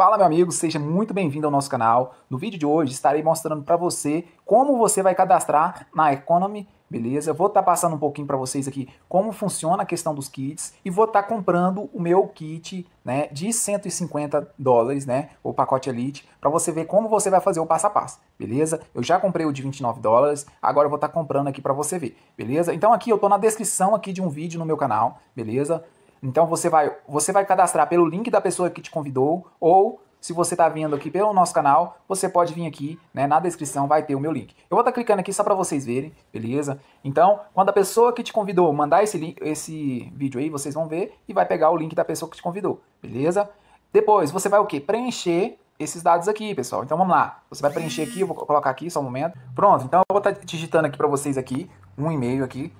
Fala meu amigo, seja muito bem-vindo ao nosso canal. No vídeo de hoje estarei mostrando para você como você vai cadastrar na Economy, beleza? Vou estar tá passando um pouquinho para vocês aqui como funciona a questão dos kits e vou estar tá comprando o meu kit, né, de 150 dólares, né, o pacote Elite, para você ver como você vai fazer o passo a passo, beleza? Eu já comprei o de 29 dólares, agora eu vou estar tá comprando aqui para você ver, beleza? Então aqui eu estou na descrição aqui de um vídeo no meu canal, beleza? Então você vai, você vai cadastrar pelo link da pessoa que te convidou ou se você está vindo aqui pelo nosso canal, você pode vir aqui, né, na descrição vai ter o meu link. Eu vou estar tá clicando aqui só para vocês verem, beleza? Então, quando a pessoa que te convidou mandar esse, link, esse vídeo aí, vocês vão ver e vai pegar o link da pessoa que te convidou, beleza? Depois, você vai o quê? Preencher esses dados aqui, pessoal. Então vamos lá. Você vai preencher aqui, eu vou colocar aqui só um momento. Pronto, então eu vou estar tá digitando aqui para vocês aqui um e-mail aqui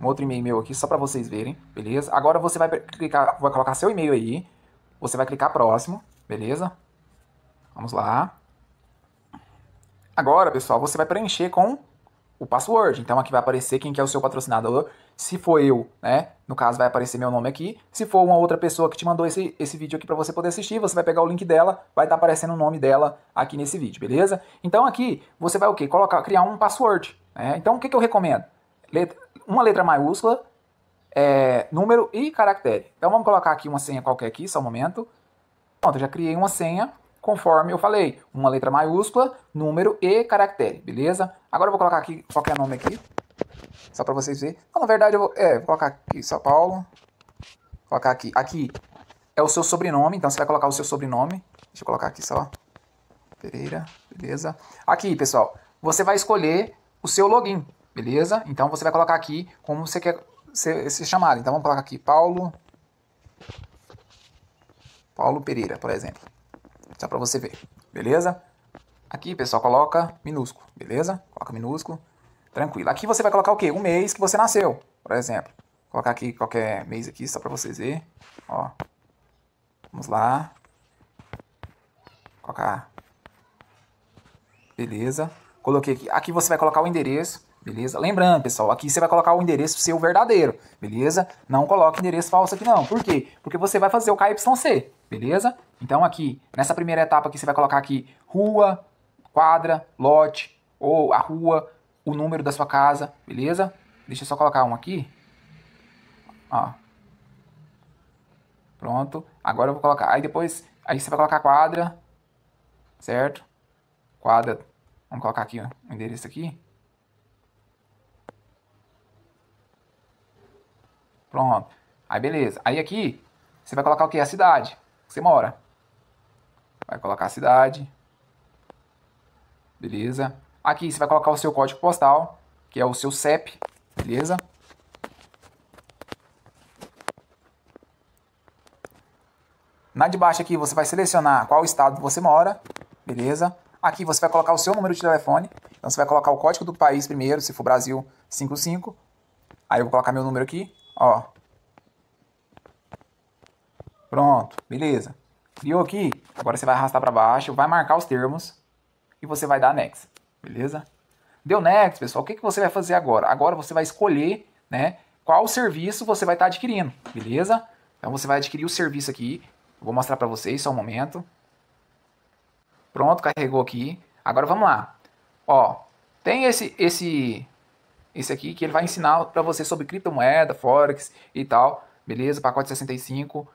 um outro e-mail meu aqui só para vocês verem, beleza? Agora você vai clicar, vai colocar seu e-mail aí, você vai clicar próximo, beleza? Vamos lá. Agora, pessoal, você vai preencher com o password. Então aqui vai aparecer quem que é o seu patrocinador. Se for eu, né? No caso vai aparecer meu nome aqui. Se for uma outra pessoa que te mandou esse, esse vídeo aqui para você poder assistir, você vai pegar o link dela, vai estar tá aparecendo o nome dela aqui nesse vídeo, beleza? Então aqui você vai o quê? Colocar, criar um password. Né? Então o que, que eu recomendo? letra, uma letra maiúscula, é, número e caractere. Então vamos colocar aqui uma senha qualquer aqui, só um momento. Pronto, já criei uma senha conforme eu falei. Uma letra maiúscula, número e caractere, beleza? Agora eu vou colocar aqui qualquer nome aqui, só para vocês verem. Então na verdade eu vou, é, vou colocar aqui São Paulo, vou colocar aqui. Aqui é o seu sobrenome, então você vai colocar o seu sobrenome. Deixa eu colocar aqui só, Pereira, beleza? Aqui, pessoal, você vai escolher o seu login. Beleza? Então você vai colocar aqui como você quer ser, ser chamado. Então vamos colocar aqui Paulo. Paulo Pereira, por exemplo. Só para você ver. Beleza? Aqui, pessoal, coloca minúsculo. Beleza? Coloca minúsculo. Tranquilo. Aqui você vai colocar o quê? O mês que você nasceu, por exemplo. Vou colocar aqui qualquer mês aqui, só para vocês verem. Ó. Vamos lá. Vou colocar. Beleza. Coloquei aqui. Aqui você vai colocar o endereço beleza? Lembrando, pessoal, aqui você vai colocar o endereço seu verdadeiro, beleza? Não coloque endereço falso aqui não. Por quê? Porque você vai fazer o KYC, beleza? Então aqui, nessa primeira etapa aqui, você vai colocar aqui rua, quadra, lote, ou a rua, o número da sua casa, beleza? Deixa eu só colocar um aqui. Ó. Pronto. Agora eu vou colocar. Aí depois, aí você vai colocar quadra, certo? Quadra. Vamos colocar aqui ó, o endereço aqui. Pronto. Aí beleza. Aí aqui você vai colocar o que? A cidade que você mora. Vai colocar a cidade. Beleza. Aqui você vai colocar o seu código postal, que é o seu CEP. Beleza? Na de baixo aqui você vai selecionar qual estado você mora. Beleza? Aqui você vai colocar o seu número de telefone. Então você vai colocar o código do país primeiro, se for Brasil 55. Aí eu vou colocar meu número aqui. Ó. Pronto, beleza. Criou aqui, agora você vai arrastar para baixo, vai marcar os termos e você vai dar next, beleza? Deu next, pessoal, o que, que você vai fazer agora? Agora você vai escolher, né, qual serviço você vai estar tá adquirindo, beleza? Então você vai adquirir o serviço aqui, vou mostrar para vocês só um momento. Pronto, carregou aqui. Agora vamos lá. Ó, tem esse, esse esse aqui, que ele vai ensinar para você sobre criptomoeda, Forex e tal. Beleza? Pacote 65.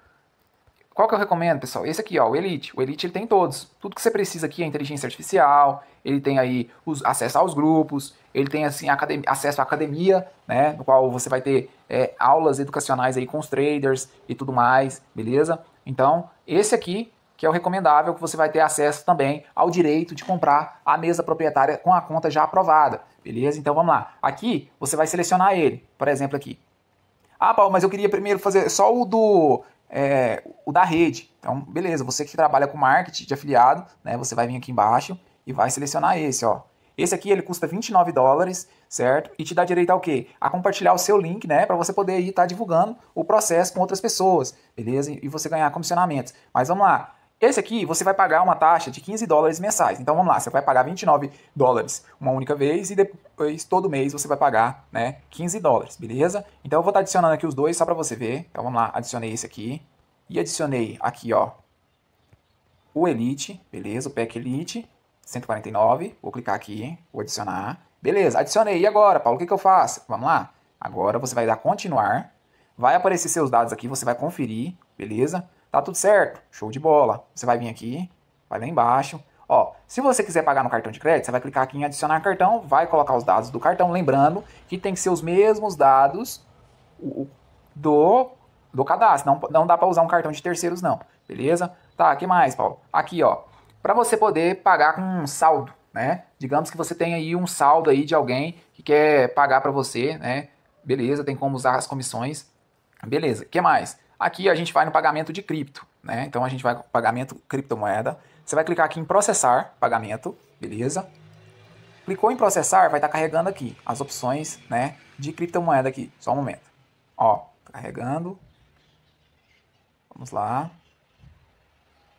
Qual que eu recomendo, pessoal? Esse aqui, ó, o Elite. O Elite ele tem todos. Tudo que você precisa aqui é inteligência artificial, ele tem aí os, acesso aos grupos, ele tem assim academia, acesso à academia, né? No qual você vai ter é, aulas educacionais aí com os traders e tudo mais, beleza? Então, esse aqui que é o recomendável, que você vai ter acesso também ao direito de comprar a mesa proprietária com a conta já aprovada. Beleza? Então vamos lá. Aqui você vai selecionar ele, por exemplo, aqui. Ah, Paulo, mas eu queria primeiro fazer só o do é, o da rede. Então, beleza, você que trabalha com marketing de afiliado, né? Você vai vir aqui embaixo e vai selecionar esse, ó. Esse aqui ele custa 29 dólares, certo? E te dá direito ao quê? A compartilhar o seu link, né? Para você poder estar tá divulgando o processo com outras pessoas, beleza? E você ganhar comissionamentos. Mas vamos lá. Esse aqui você vai pagar uma taxa de 15 dólares mensais. Então vamos lá, você vai pagar 29 dólares uma única vez e depois todo mês você vai pagar né, 15 dólares, beleza? Então eu vou estar adicionando aqui os dois só para você ver. Então vamos lá, adicionei esse aqui e adicionei aqui ó o Elite, beleza? O Pack Elite 149. Vou clicar aqui, vou adicionar. Beleza, adicionei. E agora, Paulo, o que, que eu faço? Vamos lá. Agora você vai dar continuar. Vai aparecer seus dados aqui, você vai conferir, beleza? Tá tudo certo, show de bola. Você vai vir aqui, vai lá embaixo. Ó, se você quiser pagar no cartão de crédito, você vai clicar aqui em adicionar cartão, vai colocar os dados do cartão, lembrando que tem que ser os mesmos dados do, do cadastro. Não, não dá para usar um cartão de terceiros, não. Beleza? Tá, que mais, Paulo? Aqui, ó. Para você poder pagar com um saldo, né? Digamos que você tem aí um saldo aí de alguém que quer pagar para você, né? Beleza, tem como usar as comissões. Beleza, que mais? Aqui a gente vai no pagamento de cripto, né? Então a gente vai pagamento criptomoeda. Você vai clicar aqui em processar pagamento, beleza? Clicou em processar, vai estar tá carregando aqui as opções, né, de criptomoeda aqui. Só um momento. Ó, tá carregando. Vamos lá.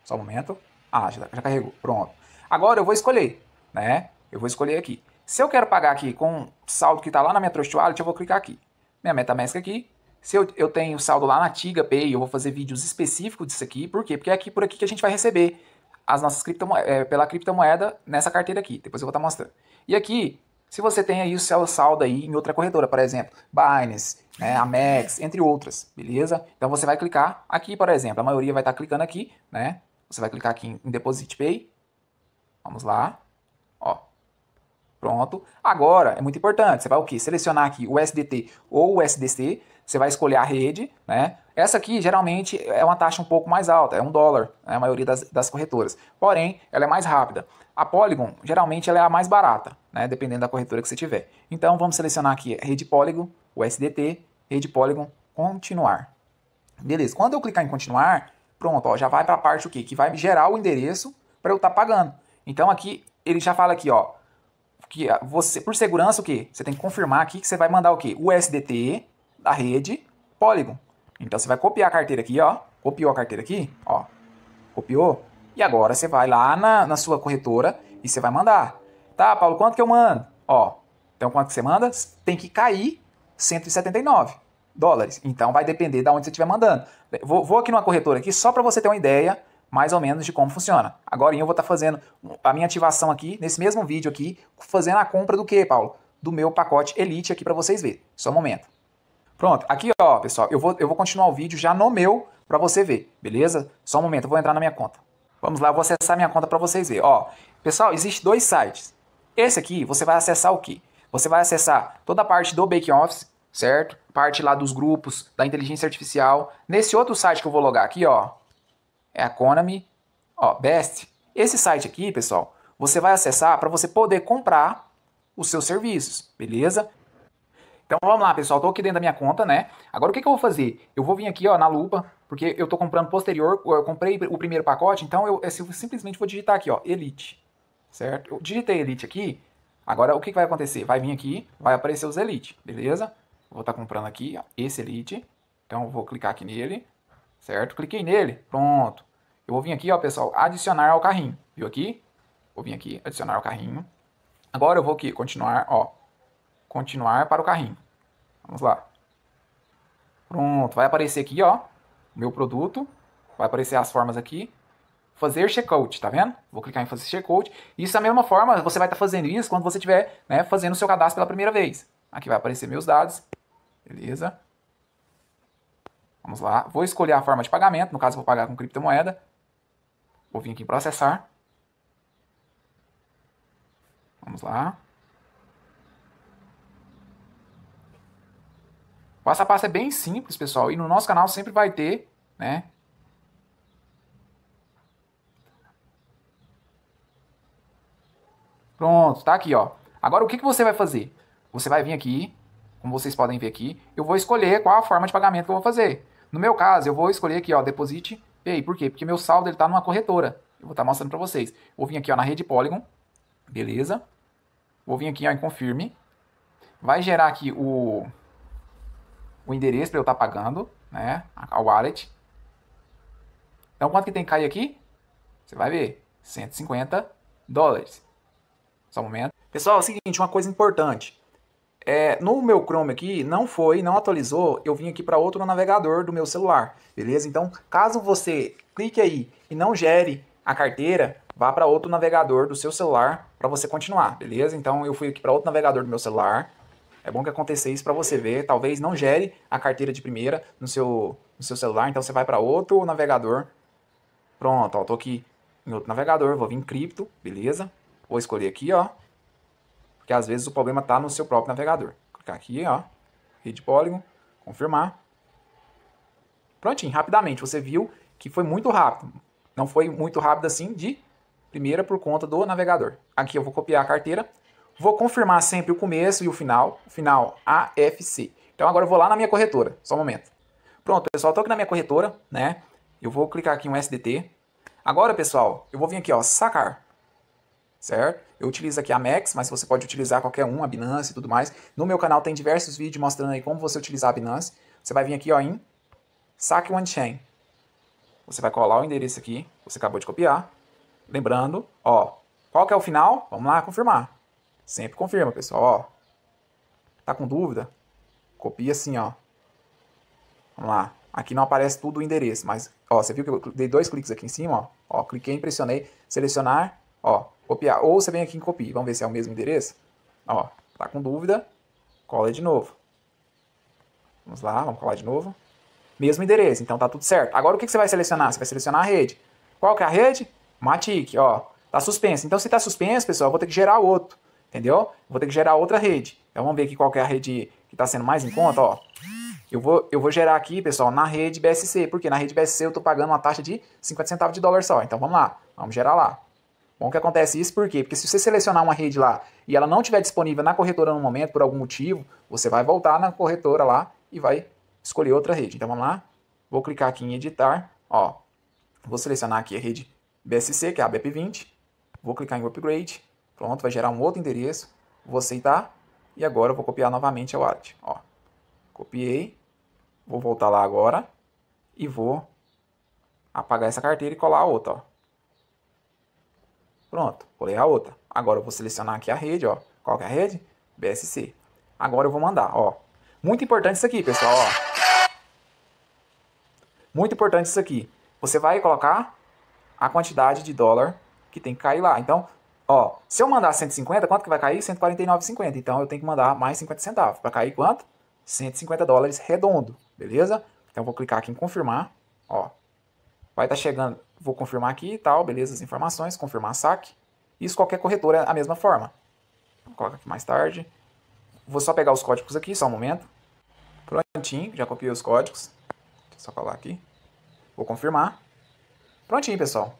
Só um momento. Ah, já, já carregou. Pronto. Agora eu vou escolher, né? Eu vou escolher aqui. Se eu quero pagar aqui com saldo que está lá na minha Trust Wallet, eu vou clicar aqui. Minha MetaMask aqui, se eu, eu tenho saldo lá na Tiga Pay, eu vou fazer vídeos específicos disso aqui. Por quê? Porque é aqui por aqui que a gente vai receber as nossas criptomoedas, é, pela criptomoeda nessa carteira aqui. Depois eu vou estar tá mostrando. E aqui, se você tem aí o seu saldo aí em outra corretora, por exemplo, Binance, né, Amex, entre outras, beleza? Então você vai clicar aqui, por exemplo. A maioria vai estar tá clicando aqui, né? Você vai clicar aqui em, em Deposit Pay. Vamos lá. Ó, Pronto. Agora, é muito importante, você vai o quê? Selecionar aqui o SDT ou o SDC, você vai escolher a rede, né? Essa aqui geralmente é uma taxa um pouco mais alta, é um dólar, né, a maioria das, das corretoras. Porém, ela é mais rápida. A Polygon, geralmente, ela é a mais barata, né, dependendo da corretora que você tiver. Então, vamos selecionar aqui a rede Polygon, o SDT, rede Polygon, continuar. Beleza, quando eu clicar em continuar, pronto, ó, já vai para a parte o quê? Que vai gerar o endereço para eu estar tá pagando. Então, aqui, ele já fala aqui, ó, que ah, você, por segurança, o quê? Você tem que confirmar aqui que você vai mandar o quê? O SDT, da rede Polygon. Então você vai copiar a carteira aqui, ó. Copiou a carteira aqui, ó. Copiou. E agora você vai lá na, na sua corretora e você vai mandar. Tá, Paulo, quanto que eu mando? Ó, então quanto que você manda? Tem que cair 179 dólares. Então vai depender de onde você estiver mandando. Vou, vou aqui numa corretora aqui só para você ter uma ideia mais ou menos de como funciona. Agora eu vou estar tá fazendo a minha ativação aqui, nesse mesmo vídeo aqui, fazendo a compra do que, Paulo? Do meu pacote Elite aqui para vocês verem. Só um momento. Pronto, aqui ó, pessoal, eu vou, eu vou continuar o vídeo já no meu para você ver, beleza? Só um momento, eu vou entrar na minha conta. Vamos lá, eu vou acessar minha conta para vocês verem. Ó, pessoal, existe dois sites. Esse aqui, você vai acessar o quê? Você vai acessar toda a parte do Bake Office, certo? Parte lá dos grupos, da inteligência artificial. Nesse outro site que eu vou logar aqui, ó, é Economy, ó, Best. Esse site aqui, pessoal, você vai acessar para você poder comprar os seus serviços, beleza? Então vamos lá, pessoal. Estou aqui dentro da minha conta, né? Agora o que, que, eu vou fazer? Eu vou vir aqui ó, na lupa, porque eu estou comprando posterior. Eu comprei o primeiro pacote, então eu, eu simplesmente vou digitar aqui, ó, Elite. Certo? Eu digitei Elite aqui. Agora o que, que vai acontecer? Vai vir aqui, vai aparecer os Elite, beleza? Vou estar tá comprando aqui ó, esse Elite. Então eu vou clicar aqui nele, certo? Cliquei nele, pronto. Eu vou vir aqui, ó, pessoal, adicionar ao carrinho. Viu aqui? Vou vir aqui, adicionar ao carrinho. Agora eu vou aqui, continuar, ó. Continuar para o carrinho. Vamos lá. Pronto, vai aparecer aqui, ó, meu produto. Vai aparecer as formas aqui. Fazer checkout, tá vendo? Vou clicar em fazer checkout. Isso da é mesma forma, você vai estar tá fazendo isso quando você estiver né, fazendo o seu cadastro pela primeira vez. Aqui vai aparecer meus dados. Beleza. Vamos lá. Vou escolher a forma de pagamento. No caso, vou pagar com criptomoeda. Vou vir aqui em processar. Vamos lá. passo a passo é bem simples, pessoal, e no nosso canal sempre vai ter, né? Pronto, tá aqui, ó. Agora, o que, que você vai fazer? Você vai vir aqui, como vocês podem ver aqui, eu vou escolher qual a forma de pagamento que eu vou fazer. No meu caso, eu vou escolher aqui, ó, Deposite Pay. Por quê? Porque meu saldo ele tá numa corretora. Eu vou estar tá mostrando para vocês. Vou vir aqui, ó, na rede Polygon. Beleza. Vou vir aqui, ó, em Confirme. Vai gerar aqui o o endereço para eu estar tá pagando, né? A wallet. Então, quanto que tem que cair aqui? Você vai ver, 150 dólares. Só um momento. Pessoal, é o seguinte, uma coisa importante. É, no meu Chrome aqui, não foi, não atualizou, eu vim aqui para outro navegador do meu celular, beleza? Então, caso você clique aí e não gere a carteira, vá para outro navegador do seu celular para você continuar, beleza? Então, eu fui aqui para outro navegador do meu celular, é bom que aconteça isso para você ver. Talvez não gere a carteira de primeira no seu, no seu celular, então você vai para outro navegador. Pronto, ó, tô aqui em outro navegador, vou vir em cripto, beleza? Vou escolher aqui, ó. Porque às vezes o problema tá no seu próprio navegador. Vou clicar aqui, ó. Rede Polygon, confirmar. Prontinho, rapidamente. Você viu que foi muito rápido. Não foi muito rápido assim de primeira por conta do navegador. Aqui eu vou copiar a carteira, Vou confirmar sempre o começo e o final, final AFC. Então agora eu vou lá na minha corretora, só um momento. Pronto, pessoal, estou aqui na minha corretora, né? Eu vou clicar aqui em um SDT. Agora, pessoal, eu vou vir aqui, ó, sacar, certo? Eu utilizo aqui a Max, mas você pode utilizar qualquer um, a Binance e tudo mais. No meu canal tem diversos vídeos mostrando aí como você utilizar a Binance. Você vai vir aqui, ó, em saque one chain Você vai colar o endereço aqui, você acabou de copiar. Lembrando, ó, qual que é o final? Vamos lá confirmar. Sempre confirma, pessoal, ó. Tá com dúvida? Copia assim, ó. Vamos lá. Aqui não aparece tudo o endereço, mas, ó, você viu que eu dei dois cliques aqui em cima, ó. Ó, cliquei, pressionei selecionar, ó, copiar. Ou você vem aqui em copia. Vamos ver se é o mesmo endereço? Ó, tá com dúvida? Cola de novo. Vamos lá, vamos colar de novo. Mesmo endereço, então tá tudo certo. Agora o que, você vai selecionar? Você vai selecionar a rede. Qual que é a rede? Matic, ó. Tá suspenso. Então se tá suspenso, pessoal, eu vou ter que gerar outro entendeu? Vou ter que gerar outra rede. Então vamos ver aqui qual é a rede que está sendo mais em conta, ó. Eu vou, eu vou gerar aqui, pessoal, na rede BSC, porque na rede BSC eu estou pagando uma taxa de 50 centavos de dólar só. Então vamos lá, vamos gerar lá. Bom que acontece isso, por quê? Porque se você selecionar uma rede lá e ela não estiver disponível na corretora no momento, por algum motivo, você vai voltar na corretora lá e vai escolher outra rede. Então vamos lá, vou clicar aqui em editar, ó. Vou selecionar aqui a rede BSC, que é a BEP20, vou clicar em upgrade, Pronto, vai gerar um outro endereço. Vou aceitar. E agora eu vou copiar novamente a wallet. Ó, copiei. Vou voltar lá agora. E vou apagar essa carteira e colar a outra. Ó. Pronto, colei a outra. Agora eu vou selecionar aqui a rede. Ó. Qual que é a rede? BSC. Agora eu vou mandar. Ó. Muito importante isso aqui, pessoal. Ó. Muito importante isso aqui. Você vai colocar a quantidade de dólar que tem que cair lá. Então, Ó, se eu mandar 150, quanto que vai cair? 149,50. Então eu tenho que mandar mais 50 centavos. para cair quanto? 150 dólares redondo, beleza? Então vou clicar aqui em confirmar, ó. Vai estar tá chegando, vou confirmar aqui e tal, beleza? As informações, confirmar saque. Isso qualquer corretora é a mesma forma. Coloca aqui mais tarde. Vou só pegar os códigos aqui, só um momento. Prontinho, já copiei os códigos. Só colar aqui. Vou confirmar. Prontinho, pessoal.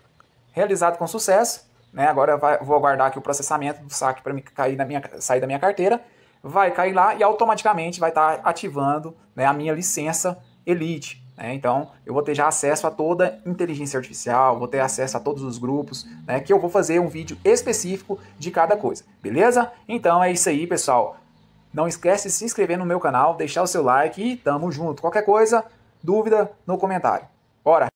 Realizado com sucesso. Né? Agora vai, vou aguardar aqui o processamento do saque para cair na minha, sair da minha carteira. Vai cair lá e automaticamente vai estar tá ativando né, a minha licença Elite. Né? Então, eu vou ter já acesso a toda inteligência artificial, vou ter acesso a todos os grupos, né? que eu vou fazer um vídeo específico de cada coisa, beleza? Então é isso aí, pessoal. Não esquece de se inscrever no meu canal, deixar o seu like e tamo junto. Qualquer coisa, dúvida no comentário. Bora!